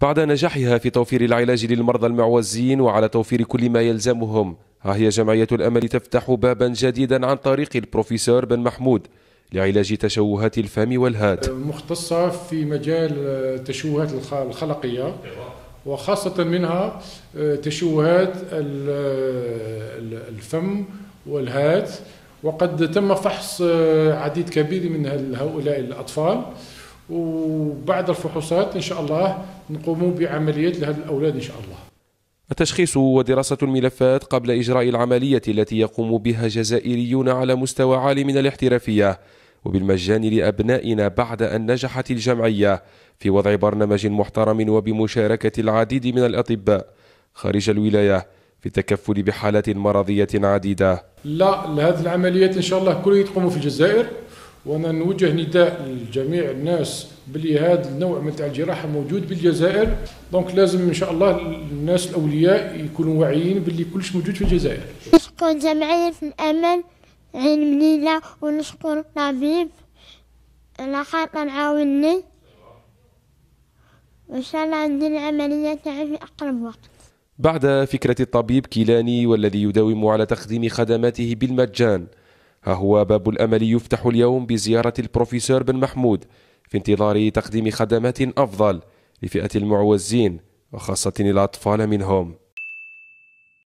بعد نجاحها في توفير العلاج للمرضى المعوزين وعلى توفير كل ما يلزمهم ها هي جمعية الأمل تفتح بابا جديدا عن طريق البروفيسور بن محمود لعلاج تشوهات الفم والهاد مختصة في مجال التشوهات آه، الخلقية وخاصة منها آه، تشوهات آه، الفم والهات وقد تم فحص عديد كبير من هؤلاء الأطفال وبعد الفحوصات إن شاء الله نقوم بعملية لهذه الأولاد إن شاء الله التشخيص ودراسة الملفات قبل إجراء العملية التي يقوم بها جزائريون على مستوى عالي من الاحترافية وبالمجان لأبنائنا بعد أن نجحت الجمعية في وضع برنامج محترم وبمشاركة العديد من الأطباء خارج الولاية في التكفل بحالات مرضية عديدة لا لهذه العمليات إن شاء الله كلها تقوم في الجزائر وانا نوجه نداء لجميع الناس بلي هذا النوع من تاع الجراحه موجود بالجزائر دونك لازم ان شاء الله الناس الاولياء يكونوا واعيين بلي كلش موجود في الجزائر نشكر جمعيه في الامل عين مليله ونشكر طبيب على خاطر عاوني وان شاء الله ندير العمليه تاعي في اقرب وقت بعد فكره الطبيب كيلاني والذي يداوم على تقديم خدماته بالمجان ها هو باب الأمل يفتح اليوم بزيارة البروفيسور بن محمود في انتظار تقديم خدمات أفضل لفئة المعوزين وخاصة الأطفال منهم